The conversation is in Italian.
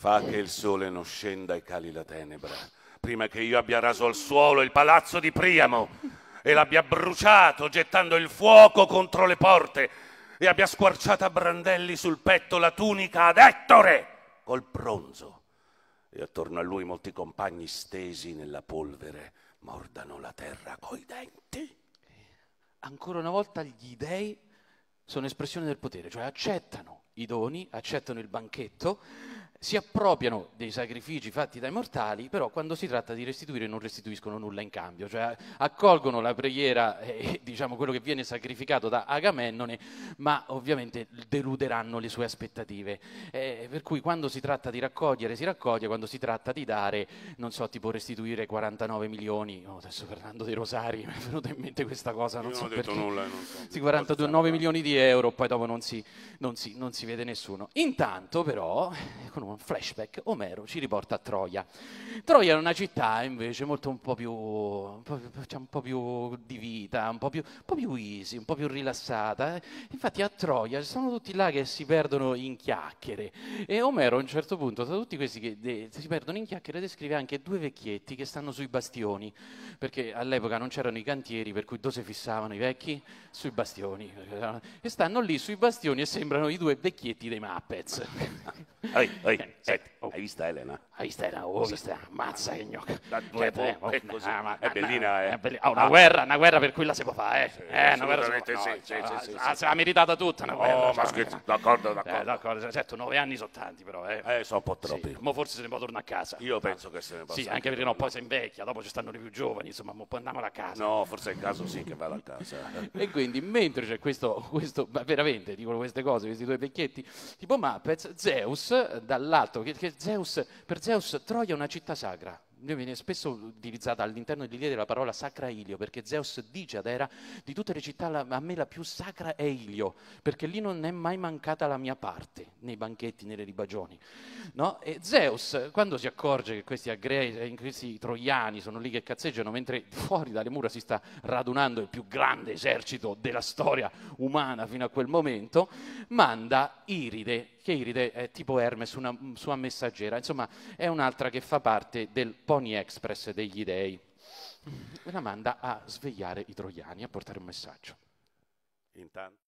Fa che il sole non scenda e cali la tenebra, prima che io abbia raso al suolo il palazzo di Priamo e l'abbia bruciato gettando il fuoco contro le porte e abbia squarciato a brandelli sul petto la tunica ad Ettore col bronzo e attorno a lui molti compagni stesi nella polvere mordano la terra coi denti. Ancora una volta gli dèi sono espressione del potere, cioè accettano i doni, accettano il banchetto, si appropriano dei sacrifici fatti dai mortali, però quando si tratta di restituire non restituiscono nulla in cambio, cioè accolgono la preghiera e eh, diciamo quello che viene sacrificato da Agamennone, ma ovviamente deluderanno le sue aspettative. Eh, per cui quando si tratta di raccogliere si raccoglie, quando si tratta di dare, non so, tipo restituire 49 milioni, oh, adesso parlando dei Rosari mi è venuta in mente questa cosa, non Io so non ho perché. nulla, non so. Sì, 42 9 milioni di euro, poi dopo non si, non si, non si vede nessuno. Intanto però con un flashback, Omero ci riporta a Troia. Troia è una città invece molto un po' più, un po', cioè un po più di vita, un po' più, un po' più easy, un po' più rilassata. Eh. Infatti a Troia ci sono tutti là che si perdono in chiacchiere e Omero a un certo punto, tra tutti questi che de- si perdono in chiacchiere, descrive anche due vecchietti che stanno sui bastioni, perché all'epoca non c'erano i cantieri per cui dove si fissavano i vecchi? Sui bastioni. E stanno lì sui bastioni e sembrano i due vecchietti dei Muppets. Ai, ai senti, eh, senti. Oh. Hai visto Elena? Hai visto Elena? Oh, visto? Ammazza che gnocca. Da due che poppe oh, così. Ah, ma, è bellina, eh. È bellina. Oh, una, ah. guerra, una guerra per cui la si può fare, eh. Sì, eh una guerra si può sì, sì, sì, ah, sì, ah, meritata tutta una oh, guerra. Oh, ma scherzo, d'accordo, eh, d'accordo. d'accordo. Certo, nove anni sono tanti però, eh. Eh, sono un po' troppi. Sì. forse se ne può tornare a casa. Io penso che se ne possa. Sì, anche perché no, poi si invecchia, dopo ci stanno i più giovani, insomma, un po' andiamola a casa. No, forse è il caso sì che vada a casa. e quindi, mentre c'è questo, questo veramente dicono queste cose, questi due vecchietti, tipo Muppets, Zeus, dalla all'altro, che, che Zeus, per Zeus Troia è una città sacra. Viene spesso utilizzata all'interno di Ilide la parola sacra Ilio, perché Zeus dice ad Era, di tutte le città la, a me la più sacra è Ilio, perché lì non è mai mancata la mia parte, nei banchetti, nelle ribagioni. No? E Zeus, quando si accorge che questi, agrei, eh, questi troiani sono lì che cazzeggiano, mentre fuori dalle mura si sta radunando il più grande esercito della storia umana fino a quel momento, manda Iride Cheiride è tipo Hermes, una sua messaggera, insomma è un'altra che fa parte del Pony Express degli dei. La manda a svegliare i troiani, a portare un messaggio. Intanto.